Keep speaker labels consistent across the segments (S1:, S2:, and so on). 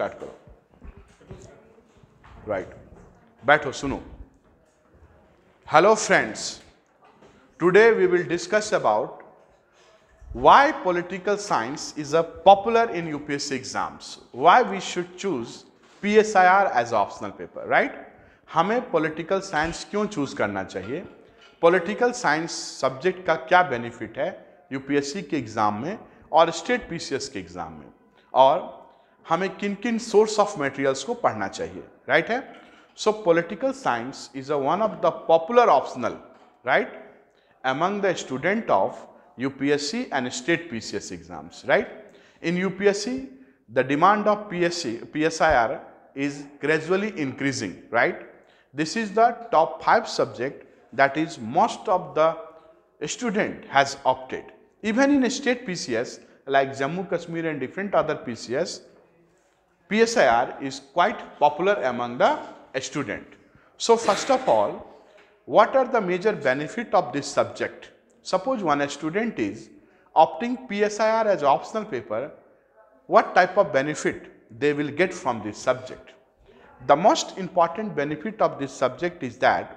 S1: Start करो right बैठो सुनो hello friends today we will discuss about why political science is a popular in UPSC exams, why we should choose PSIR as optional paper, right? हमें political science क्यों choose करना चाहिए political science subject का क्या benefit है UPSC के exam में और स्टेट पीसीएस के एग्ज़ाम में और हमें किन किन सोर्स ऑफ मटेरियल्स को पढ़ना चाहिए right है so political science is a one of the popular optional among the student of UPSC and state PCS exams, right? In UPSC, the demand of PSC, PSIR is gradually increasing, right? This is the top five subject that is most of the student has opted. Even in state PCS like Jammu, Kashmir and different other PCS, PSIR is quite popular among the student. So first of all, what are the major benefit of this subject? Suppose one student is opting PSIR as optional paper, what type of benefit they will get from this subject? The most important benefit of this subject is that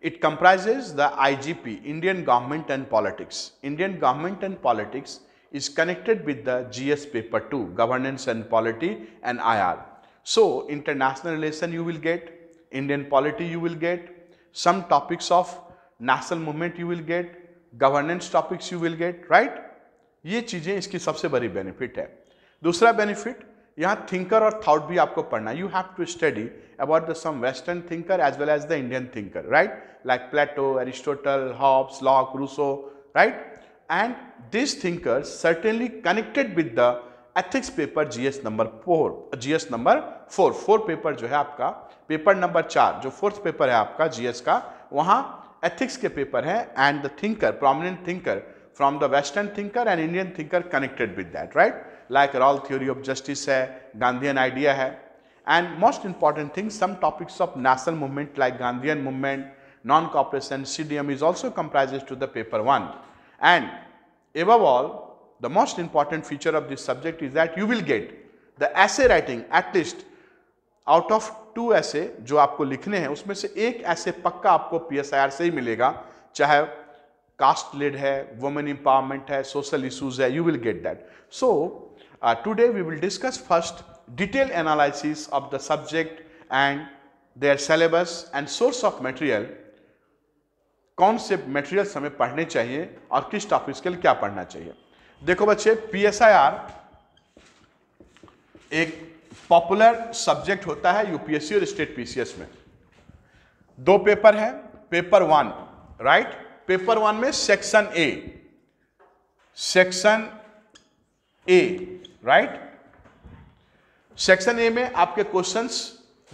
S1: it comprises the IGP, Indian Government and Politics. Indian Government and Politics is connected with the GS paper 2, Governance and Polity and IR. So, international relation you will get, Indian polity you will get, some topics of national movement you will get, governance topics you will get, right? ये चीजें इसकी सबसे बड़ी benefit है. दूसरा benefit यहाँ thinker और thought भी आपको पढ़ना. You have to study about some Western thinker as well as the Indian thinker, right? Like Plato, Aristotle, Hobbes, Locke, Rousseau, right? and these thinkers certainly connected with the ethics paper GS number four GS number four four paper जो है आपका paper number चार जो fourth paper है आपका GS का वहाँ ethics के पेपर है and the thinker prominent thinker from the western thinker and Indian thinker connected with that right like Rawls theory of justice है गांधीयन आइडिया है and most important thing some topics of national movement like Gandhian movement non cooperation C D M is also comprises to the paper one And above all, the most important feature of this subject is that you will get the essay writing at least out of two essay जो आपको लिखने हैं उसमें से एक essay पक्का आपको PSIR से ही मिलेगा चाहे caste led है, women empowerment है, social issues है, you will get that. So uh, today we will discuss first detailed analysis of the subject and their syllabus and source of material कौन से मटेरियल्स हमें पढ़ने चाहिए और किस टॉपिक्स के लिए क्या पढ़ना चाहिए देखो बच्चे पीएसआईआर एक पॉपुलर सब्जेक्ट होता है यूपीएससी और स्टेट पीसीएस में दो पेपर हैं paper one right paper one में section A section A right section A में आपके क्वेश्चंस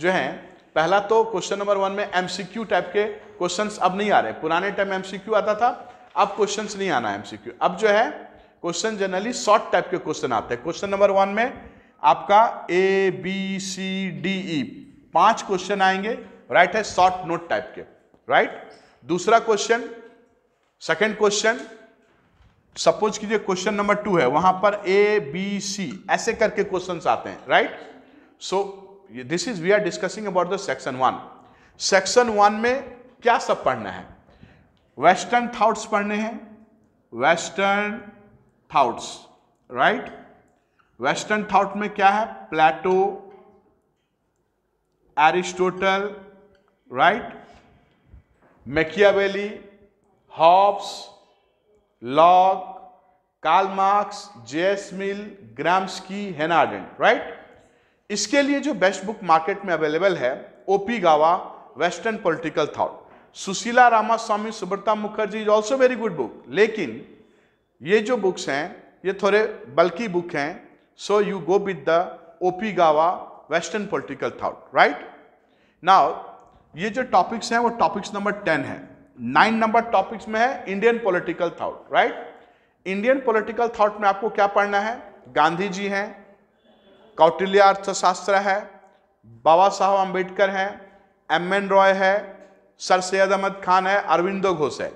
S1: जो हैं पहला तो क्वेश्चन नंबर वन में एमसीक्यू टाइप के क्वेश्चंस अब नहीं आ रहे पुराने टाइम एमसीक्यू आता था अब क्वेश्चंस नहीं आना एमसीक्यू अब जो है क्वेश्चन जनरली शॉर्ट टाइप के क्वेश्चन आते हैं क्वेश्चन नंबर वन में आपका ए बी सी डी ई पांच क्वेश्चन आएंगे राइट है शॉर्ट नोट टाइप के राइट दूसरा क्वेश्चन सेकंड क्वेश्चन सपोज कीजिए क्वेश्चन नंबर टू है वहां पर ए बी सी ऐसे करके क्वेश्चंस आते हैं right so this is we are discussing about the section one section one में क्या सब पढ़ना है वेस्टर्न थाउट्स पढ़ने हैं western thoughts right western thought में क्या है Plato Aristotle right Machiavelli Hobbes Locke Karl Marx J S Mill की हेनाडन राइट इसके लिए जो बेस्ट बुक मार्केट में अवेलेबल है O P Gauba western political thought Sushila Ramaswamy Subrata Mukherjee is also very good book लेकिन ये जो बुक्स हैं ये थोड़े बल्कि बुक हैं so you go with the OP Gauba western political thought right now ये जो टॉपिक्स हैं वो टॉपिक्स नंबर टेन है नाइन नंबर टॉपिक्स में है Indian political thought right Indian political thought में आपको क्या पढ़ना है गांधी जी हैं कौटिल्य अर्थशास्त्र है बाबा साहब अम्बेडकर हैं एम एन रॉय है सर सैयद अहमद खान है अरविंदो घोष है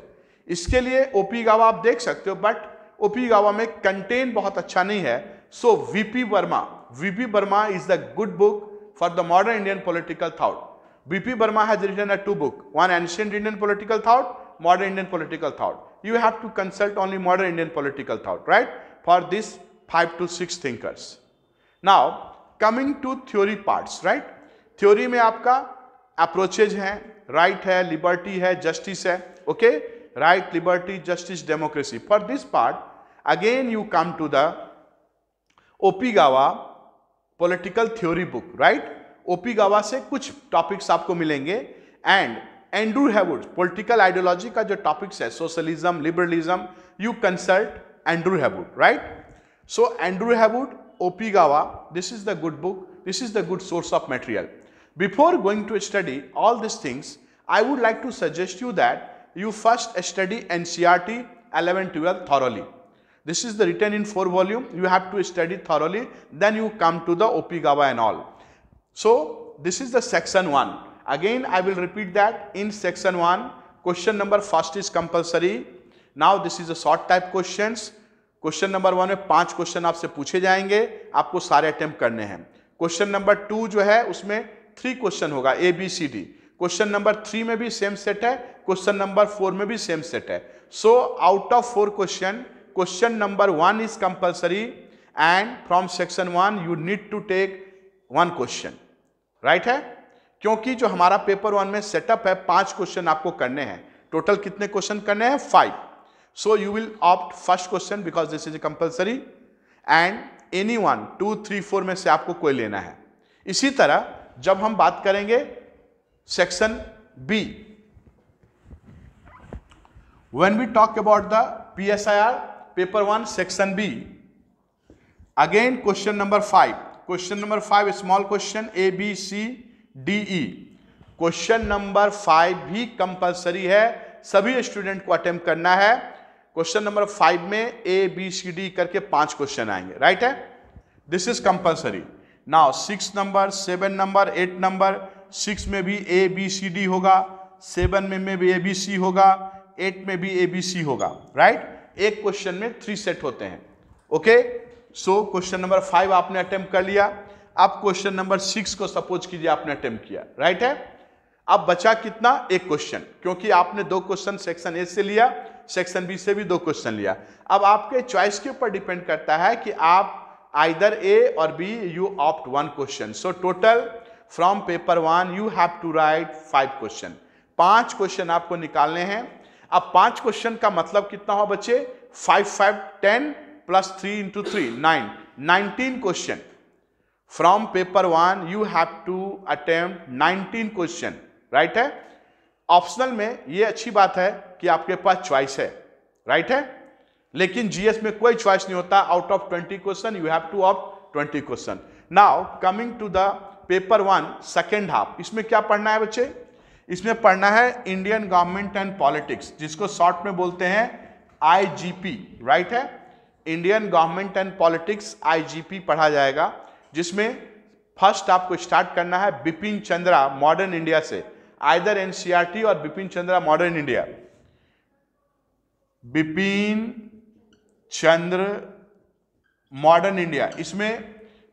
S1: इसके लिए ओपी गावा आप देख सकते हो बट ओपी गावा में कंटेंट बहुत अच्छा नहीं है so V P Varma V P Varma is the good book for the modern Indian political thought V P Varma has written a two book one ancient Indian political thought modern Indian political thought you have to consult only modern Indian political thought right for this five to six thinkers now coming to theory parts right theory में आपका approaches है right right है liberty है justice है okay right liberty justice democracy for this part again you come to the OP Gauba political theory book right O P Gauba से कुछ topics आपको मिलेंगे and Andrew Heywood political ideology का जो टॉपिक्स है socialism liberalism you consult Andrew Heywood right so Andrew Heywood Opigawa, this is the good book, this is the good source of material. Before going to study all these things, I would like to suggest you that you first study NCRT 11 12 thoroughly. This is the written in 4 volume, you have to study thoroughly, then you come to the Opigawa and all. So, this is the section 1. Again, I will repeat that in section 1, question number first is compulsory. Now, this is a short type questions question number one में पांच question आपसे पूछे जाएंगे आपको सारे attempt करने हैं question number to जो है उसमें थ्री क्वेश्चन होगा A B C D question number three में भी सेम सेट है क्वेश्चन नंबर फोर में भी सेम सेट है so out of four question question number one is compulsory and from section one you need to take one question right है क्योंकि जो हमारा पेपर वन में सेटअप है पांच क्वेश्चन आपको करने हैं टोटल कितने क्वेश्चन करने हैं five so you will opt first question because this is a compulsory and anyone 2 3 4 में से आपको कोई लेना है इसी तरह जब हम बात करेंगे section B when we talk about the P S I R paper one section B again question number five question number five small question A B C D E question number five भी compulsory है सभी student को attempt करना है question number five में ए B C D करके पांच question आएंगे राइट है this is compulsory now six number seven number eight number six में भी ए बी सी डी होगा सेवन में, में भी ए बी सी होगा एट में भी ए बी सी होगा राइट right? एक क्वेश्चन में थ्री सेट होते हैं okay so question number five आपने अटेम्प्ट कर लिया अब क्वेश्चन नंबर सिक्स को सपोज कीजिए आपने अटेम्प्ट किया राइट right है अब बचा कितना एक क्वेश्चन क्योंकि आपने दो क्वेश्चन सेक्शन ए से लिया सेक्शन बी से भी दो क्वेश्चन लिया अब आपके चॉइस के ऊपर डिपेंड करता है कि आप आइदर ए और B you opt one question so total from paper one you have to write five question पांच क्वेश्चन आपको निकालने हैं अब पांच क्वेश्चन का मतलब कितना हो बच्चे five five ten plus three into three nine nineteen question from paper one you have to attempt nineteen question right है ऑप्शनल में ये अच्छी बात है कि आपके पास चॉइस है राइट है लेकिन जीएस में कोई चॉइस नहीं होता out of twenty question you have to of twenty question now coming to the paper one second half इसमें क्या पढ़ना है बच्चे इसमें पढ़ना है इंडियन गवर्नमेंट एंड पॉलिटिक्स जिसको शॉर्ट में बोलते हैं आईजीपी राइट है Indian government and politics IGP पढ़ा जाएगा जिसमें फर्स्ट आपको स्टार्ट करना है बिपिन चंद्रा मॉडर्न इंडिया से either NCRT or Bipin Chandra Modern India. Bipin Chandra modern India इसमें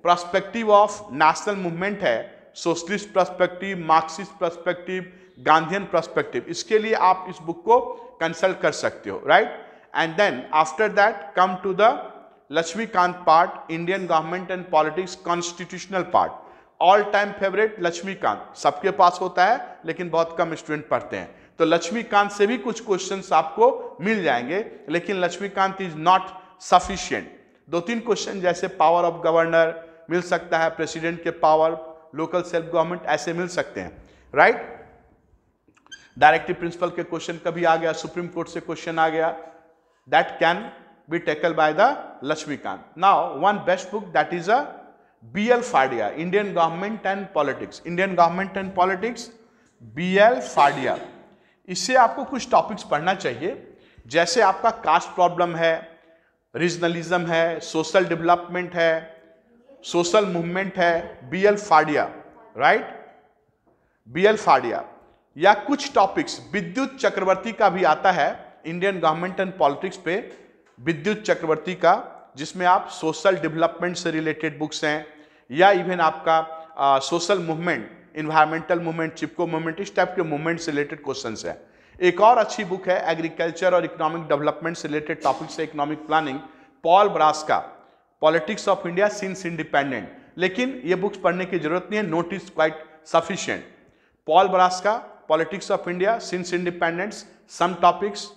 S1: प्रस्पेक्टिव ऑफ नेशनल मूवमेंट है socialist perspective Marxist perspective Gandhian perspective इसके लिए आप इस बुक को कंसल्ट कर सकते हो right and then after that come to the Laxmikanth part Indian government and politics constitutional part all time favourite Laxmikanth सबके पास होता है लेकिन बहुत कम स्टूडेंट पढ़ते हैं तो लक्ष्मीकांत से भी कुछ क्वेश्चन आपको मिल जाएंगे लेकिन लक्ष्मीकांत इज नॉट सफिशियंट दो तीन क्वेश्चन जैसे पावर ऑफ गवर्नर मिल सकता है प्रेसिडेंट के पावर लोकल सेल्फ गवर्नमेंट ऐसे मिल सकते हैं राइट डायरेक्टिव प्रिंसिपल के क्वेश्चन कभी आ गया सुप्रीम कोर्ट से क्वेश्चन आ गया that can be tackle by the Laxmikanth now one best book that is a B L Fadia Indian government and politics Indian government and politics B L Fadia इससे आपको कुछ टॉपिक्स पढ़ना चाहिए जैसे आपका कास्ट प्रॉब्लम है रीजनलिज्म है सोशल डेवलपमेंट है सोशल मूवमेंट है B L Fadia right B L Fadia या कुछ टॉपिक्स विद्युत चक्रवर्ती का भी आता है इंडियन गवर्नमेंट एंड पॉलिटिक्स पे विद्युत चक्रवर्ती का जिसमें आप सोशल डेवलपमेंट से रिलेटेड बुक्स हैं या इवन आपका social movement environmental movement Chipko movement इस टाइप के मूवमेंट से रिलेटेड क्वेश्चन है एक और अच्छी बुक है एग्रीकल्चर और इकोनॉमिक डेवलपमेंट से रिलेटेड टॉपिक से इकोनॉमिक प्लानिंग पॉल ब्रास का politics of India since independent लेकिन ये बुक्स पढ़ने की जरूरत नहीं है note is quite sufficient Paul Brass का politics of India since independent some topics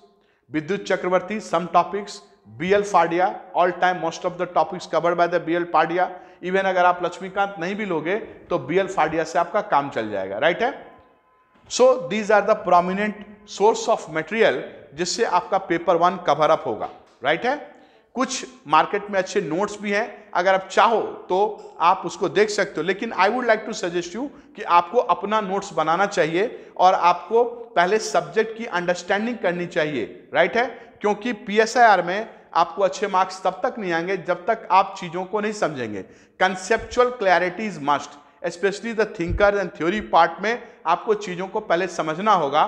S1: Vidyut Chakravarty some topics B L Fadia all time most of the topics covered by the B L Fadia even अगर आप लक्ष्मीकांत नहीं भी लोगे तो बीएल फाडिया से आपका काम चल जाएगा राइट है so these are the prominent source of material जिससे आपका पेपर वन कवर अप होगा राइट है कुछ मार्केट में अच्छे नोट्स भी हैं अगर आप चाहो तो आप उसको देख सकते हो लेकिन I would like to suggest you कि आपको अपना नोट्स बनाना चाहिए और आपको पहले सब्जेक्ट की अंडरस्टैंडिंग करनी चाहिए राइट है क्योंकि पी में आपको अच्छे मार्क्स तब तक नहीं आएंगे जब तक आप चीज़ों को नहीं समझेंगे conceptual clarity is must specially the thinker and theory part में आपको चीज़ों को पहले समझना होगा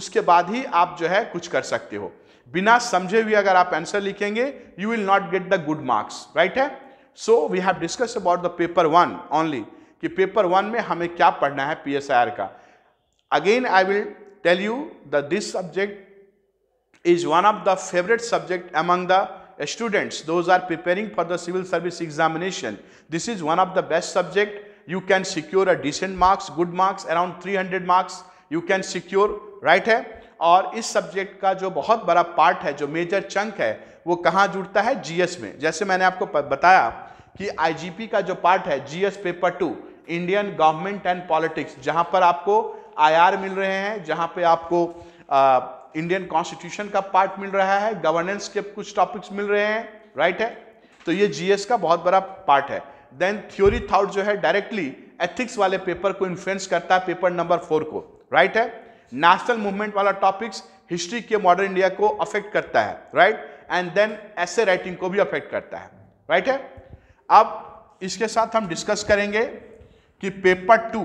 S1: उसके बाद ही आप जो है कुछ कर सकते हो बिना समझे हुए अगर आप आंसर लिखेंगे you will not get the good marks right है so we have discuss about the paper one only कि पेपर वन में हमें क्या पढ़ना है पी का again I will tell you the this subject is one of the favorite subject among the students those are preparing for the civil service examination this is one of the best subject you can secure a decent marks good marks around 300 marks you can secure right hai और इस subject का जो बहुत बड़ा part है जो major chunk है वो कहाँ जुड़ता है जीएस में जैसे मैंने आपको बताया कि आईजीपी का जो पार्ट है GS paper two Indian government and politics जहाँ पर आपको आईआर मिल रहे हैं जहाँ पे आपको आ, इंडियन कॉन्स्टिट्यूशन का पार्ट मिल रहा है गवर्नेंस के कुछ टॉपिक्स मिल रहे हैं राइट है तो ये जीएस का बहुत बड़ा पार्ट है देन थ्योरी थाउट जो है डायरेक्टली एथिक्स वाले पेपर को इन्फ्लुएंस करता है पेपर नंबर फोर को राइट है नेशनल मूवमेंट वाला टॉपिक्स हिस्ट्री के मॉडर्न इंडिया को अफेक्ट करता है राइट एंड देन ऐसे राइटिंग को भी अफेक्ट करता है राइट है अब इसके साथ हम डिस्कस करेंगे कि पेपर टू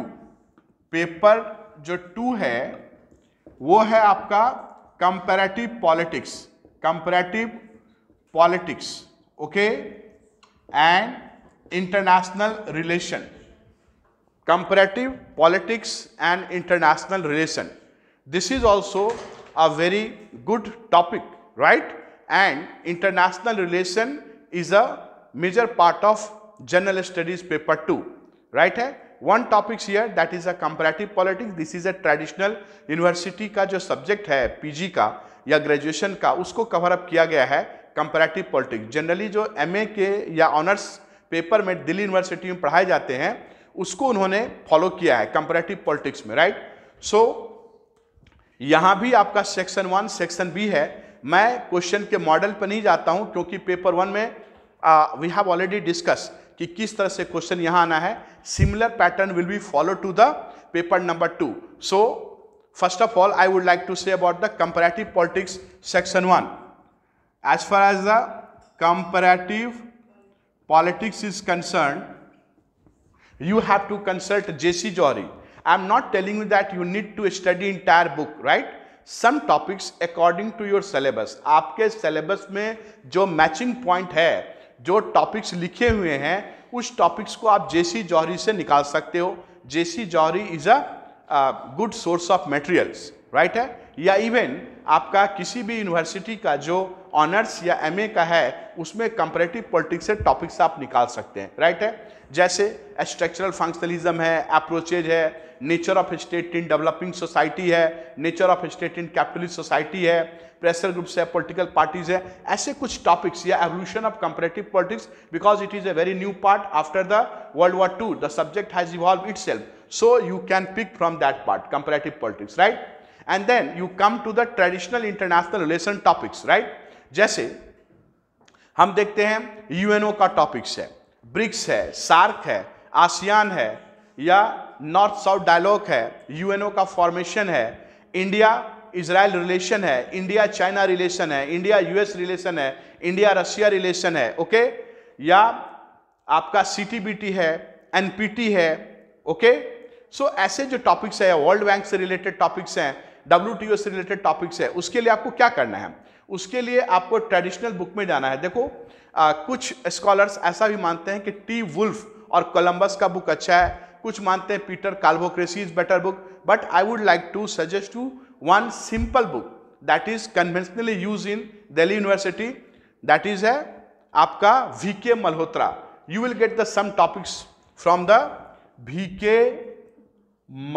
S1: पेपर जो टू है वो है आपका comparative politics comparative politics okay and international relation comparative politics and international relation this is also a very good topic right and international relation is a major part of general studies paper 2 right hai one topics here that is a comparative politics this is a traditional university का जो subject है PG का या graduation का उसको cover up किया गया है कंपेरेटिव पॉलिटिक्स जनरली जो एमए के या ऑनर्स पेपर में दिल्ली यूनिवर्सिटी में पढ़ाए जाते हैं उसको उन्होंने फॉलो किया है कंपेरेटिव पॉलिटिक्स में राइट सो so, यहाँ भी आपका सेक्शन वन सेक्शन बी है मैं क्वेश्चन के मॉडल पर नहीं जाता हूं क्योंकि पेपर वन में वी हैव ऑलरेडी डिस्कस कि किस तरह से क्वेश्चन यहां आना है similar pattern will be follow to the paper number two so first of all I would like to say about the comparative politics section one as far as the comparative politics is concern you have to consult J C Johari I am not telling you that you need to study entire book right some topics according to your syllabus आपके syllabus में जो matching point है जो topics लिखे हुए हैं उस topics को आप जेसी जौहरी से निकाल सकते हो J C Johari is a good source of materials right है या इवन आपका किसी भी यूनिवर्सिटी का जो ऑनर्स या एमए का है उसमें कंपरेटिव पॉलिटिक्स से टॉपिक्स आप निकाल सकते हैं राइट right है जैसे स्ट्रक्चरल फंक्शनलिज्म है अप्रोचेज है nature of state in developing society है nature of state in capitalist society है प्रेशर ग्रुप्स है पोलिटिकल पार्टीज है ऐसे कुछ टॉपिक्स या evolution of comparative politics because it is a very new part after the world war two the subject has evolve itself so you can pick from that part comparative politics right and then you come to the traditional international relation topics right जैसे हम देखते हैं UNO का topics है BRICS है SAARC है ASEAN है या नॉर्थ साउथ डायलॉग है यूएनओ का फॉर्मेशन है इंडिया इसराइल रिलेशन है इंडिया चाइना रिलेशन है इंडिया यूएस रिलेशन है इंडिया रशिया रिलेशन है ओके या आपका सीटीबीटी है एनपीटी है ओके सो so, ऐसे जो टॉपिक्स है वर्ल्ड बैंक से रिलेटेड टॉपिक्स हैं डब्ल्यू से रिलेटेड टॉपिक्स है उसके लिए आपको क्या करना है उसके लिए आपको ट्रेडिशनल बुक में जाना है देखो आ, कुछ स्कॉलर्स ऐसा भी मानते हैं कि टी वुल्फ और कोलंबस का बुक अच्छा है कुछ मानते हैं Peter Calvocoressi is better book but I would like to suggest to one simple book that is conventionally use in Delhi university that is है आपका V K Malhotra you will get the some topics from the V K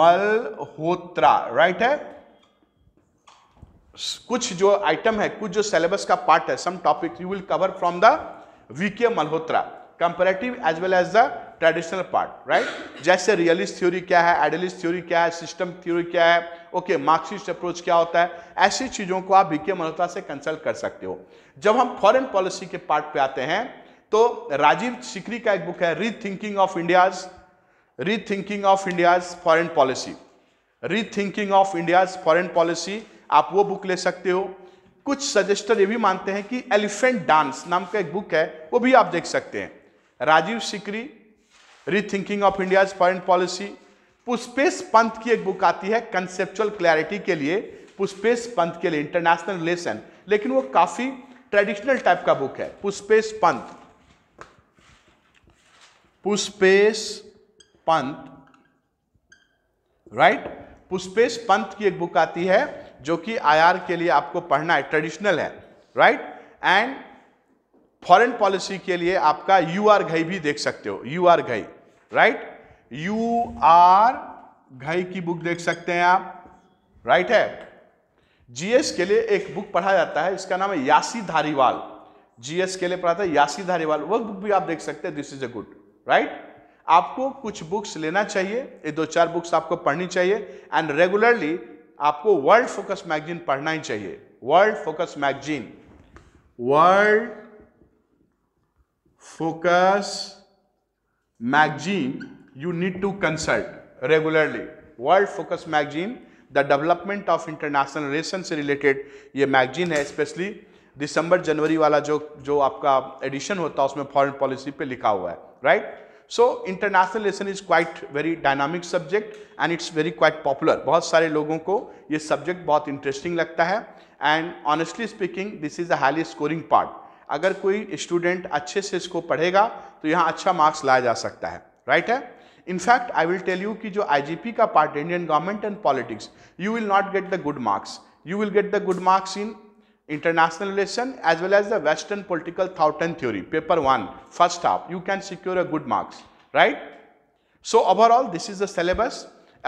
S1: Malhotra right है कुछ जो item है कुछ जो syllabus का part है some topic you will cover from the VK Malhotra comparative as well as the traditional part right जैसे realist theory क्या है एडलिस्ट थ्योरी क्या है सिस्टम थ्योरी क्या है ओके मार्क्सिस्ट अप्रोच क्या होता है ऐसी चीज़ों को आप वीके मल्होत्रा से कंसल्ट कर सकते हो जब हम फॉरन पॉलिसी के पार्ट पे आते हैं तो राजीव सिकरी का एक बुक है rethinking of India's rethinking of India's foreign policy rethinking of India's foreign policy आप वो बुक ले सकते हो कुछ सजेस्टर ये भी मानते हैं कि एलिफेंट डांस नाम का एक बुक है वो भी आप देख सकते हैं Rajiv Sikri rethinking of India's foreign policy Pushpesh Pant की एक बुक आती है कंसेप्चुअल क्लैरिटी के लिए पुष्पेश पंत के लिए इंटरनेशनल रिलेशन लेकिन वो काफी ट्रेडिशनल टाइप का बुक है पुष्पेश पंत पुष्पेश पंत राइट पुष्पेश पंत की एक बुक आती है जो कि आईआर के लिए आपको पढ़ना है ट्रेडिशनल है राइट एंड फॉरेन पॉलिसी के लिए आपका यू आर घई भी देख सकते हो U R Ghai right U R Ghai की बुक देख सकते हैं आप राइट right है जीएस के लिए एक बुक पढ़ा जाता है इसका नाम है यासी धारीवाल जीएस के लिए पढ़ाता है यासी धारीवाल वह बुक भी आप देख सकते हैं this is a good right आपको कुछ बुक्स लेना चाहिए ये दो चार बुक्स आपको पढ़नी चाहिए एंड रेगुलरली आपको वर्ल्ड फोकस मैगजीन पढ़ना ही चाहिए World Focus magazine World Focus magazine you need to consult regularly World Focus magazine the development of international relation से रिलेटेड ये मैगजीन है स्पेशली दिसंबर जनवरी वाला जो जो आपका एडिशन होता है उसमें फॉरेन पॉलिसी पे लिखा हुआ है right right? So international lesson is quite very dynamic subject and it's very quite popular बहुत सारे लोगों को ये सब्जेक्ट बहुत इंटरेस्टिंग लगता है and honestly speaking this is a highly scoring part अगर कोई स्टूडेंट अच्छे से इसको पढ़ेगा तो यहाँ अच्छा मार्क्स लाया जा सकता है राइट right है in fact I will tell you कि जो पी का part Indian government and politics you will not get the good marks you will get the good marks in international relation as well as the western political thought and theory paper 1 first half you can secure a good marks right so overall this is the syllabus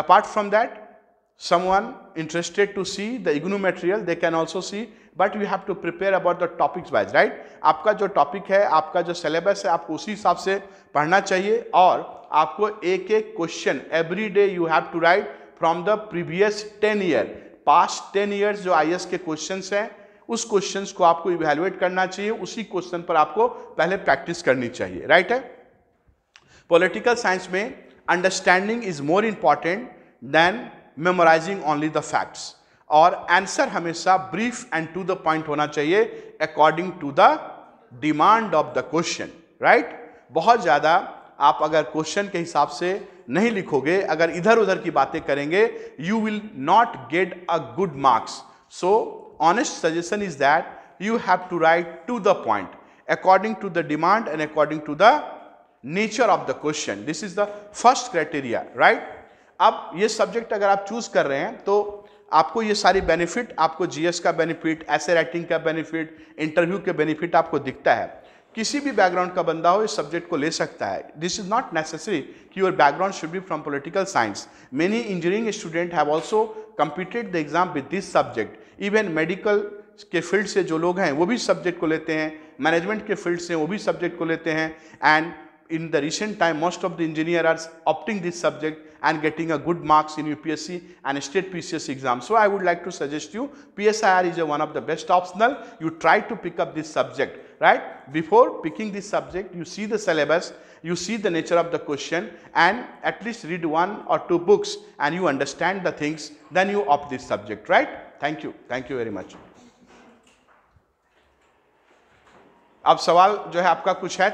S1: apart from that someone interested to see the ignu material they can also see but you have to prepare about the topics wise right आपका जो topic है आपका जो syllabus है आपको उसी हिसाब से पढ़ना चाहिए और आपको एक एक question every day you have to write from the previous ten year past ten years जो आई के क्वेश्चन हैं उस क्वेश्चंस को आपको इवेल्युएट करना चाहिए उसी क्वेश्चन पर आपको पहले प्रैक्टिस करनी चाहिए राइट है पॉलिटिकल साइंस में understanding is more important than memorising only the facts और आंसर हमेशा brief and to the point होना चाहिए according to the demand of the question right बहुत ज़्यादा आप अगर क्वेश्चन के हिसाब से नहीं लिखोगे अगर इधर उधर की बातें करेंगे you will not get a good marks so honest suggestion is that you have to write to the point according to the demand and according to the nature of the question this is the first criteria right अब ये subject अगर आप choose कर रहे हैं तो आपको ये सारी बेनिफिट आपको जीएस का बेनिफिट ऐसे राइटिंग का बेनिफिट इंटरव्यू के बेनिफिट आपको दिखता है किसी भी बैकग्राउंड का बंदा हो इस सब्जेक्ट को ले सकता है दिस इज नॉट नेसेसरी कि your background should be from political science many engineering student have also competed the exam with this subject Even medical के फील्ड से जो लोग हैं वो भी सब्जेक्ट को लेते हैं मैनेजमेंट के फील्ड से वो भी सब्जेक्ट को लेते हैं and in the recent time most of the engineer are opting this subject and getting a good marks in UPSC and state PCS exam. So I would like to suggest you PSIR is one of the best optional. You try to pick up this subject, right? Before picking this subject, you see the syllabus, you see the nature of the question and at least read one or two books and you understand the things, then you opt this subject, right? Thank you thank you very much अब सवाल जो है आपका कुछ है